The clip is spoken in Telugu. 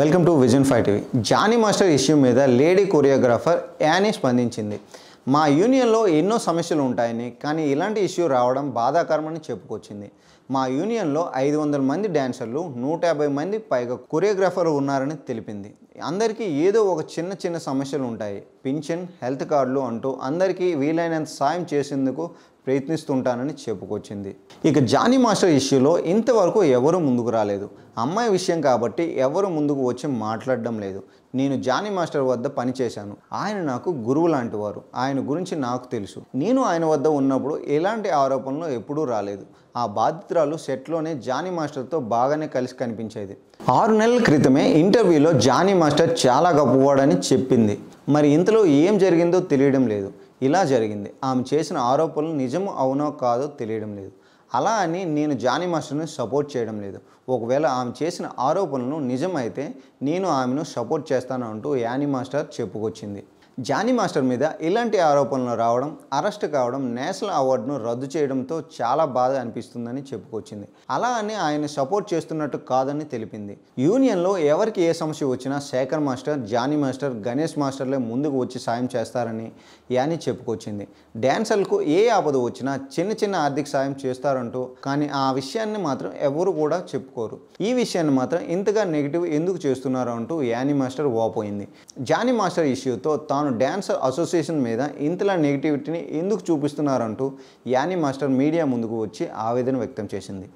welcome to vision five TV Jani master issue మీద లేడీ కొరియోగ్రాఫర్ యానీ స్పందించింది మా యూనియన్లో ఎన్నో సమస్యలు ఉంటాయని కానీ ఇలాంటి ఇష్యూ రావడం బాధాకరమని చెప్పుకొచ్చింది మా యూనియన్లో ఐదు వందల మంది డ్యాన్సర్లు నూట యాభై మంది పైగా కొరియోగ్రాఫర్లు ఉన్నారని తెలిపింది అందరికీ ఏదో ఒక చిన్న చిన్న సమస్యలు ఉంటాయి పింఛన్ హెల్త్ కార్డులు అంటూ అందరికీ వీలైనంత సాయం చేసేందుకు ప్రయత్నిస్తుంటానని చెప్పుకొచ్చింది ఇక జానీ మాస్టర్ ఇష్యూలో ఇంతవరకు ఎవరు ముందుకు రాలేదు అమ్మాయి విషయం కాబట్టి ఎవరు ముందుకు వచ్చి మాట్లాడడం లేదు నేను జానీ మాస్టర్ వద్ద పనిచేశాను ఆయన నాకు గురువు లాంటి వారు ఆయన గురించి నాకు తెలుసు నేను ఆయన వద్ద ఉన్నప్పుడు ఎలాంటి ఆరోపణలు ఎప్పుడూ రాలేదు ఆ బాధితురాలు సెట్లోనే జానీ మాస్టర్తో బాగానే కలిసి కనిపించేది ఆరు నెలల క్రితమే ఇంటర్వ్యూలో జానీ మాస్టర్ చాలా గొప్పవాడని చెప్పింది మరి ఇంతలో ఏం జరిగిందో తెలియడం లేదు ఇలా జరిగింది ఆమె చేసిన ఆరోపణలు నిజం అవునో కాదో తెలియడం లేదు అలా అని నేను జానీ మాస్టర్ని సపోర్ట్ చేయడం లేదు ఒకవేళ ఆమె చేసిన ఆరోపణలు నిజమైతే నేను ఆమెను సపోర్ట్ చేస్తాను అంటూ యానీ మాస్టర్ చెప్పుకొచ్చింది జానీ మాస్టర్ మీద ఇలాంటి ఆరోపణలు రావడం అరెస్ట్ కావడం నేషనల్ అవార్డును రద్దు చేయడంతో చాలా బాధ అనిపిస్తుందని చెప్పుకొచ్చింది అలా అని ఆయన సపోర్ట్ చేస్తున్నట్టు కాదని తెలిపింది యూనియన్లో ఎవరికి ఏ సమస్య వచ్చినా శేఖర్ మాస్టర్ జానీ మాస్టర్ గణేష్ మాస్టర్లే ముందుకు వచ్చి సాయం చేస్తారని యాని చెప్పుకొచ్చింది డ్యాన్సర్లకు ఏ ఆపద వచ్చినా చిన్న చిన్న ఆర్థిక సాయం చేస్తారంటూ కానీ ఆ విషయాన్ని మాత్రం ఎవరు కూడా చెప్పుకోరు ఈ విషయాన్ని మాత్రం ఇంతగా నెగిటివ్ ఎందుకు చేస్తున్నారు అంటూ యానీ మాస్టర్ ఓపోయింది జానీ మాస్టర్ ఇష్యూతో తాను తాను డ్యాన్సర్ అసోసియేషన్ మీద ఇంతలా నెగిటివిటీని ఎందుకు చూపిస్తున్నారంటూ యానీ మాస్టర్ మీడియా ముందుకు వచ్చి ఆవేదన వ్యక్తం చేసింది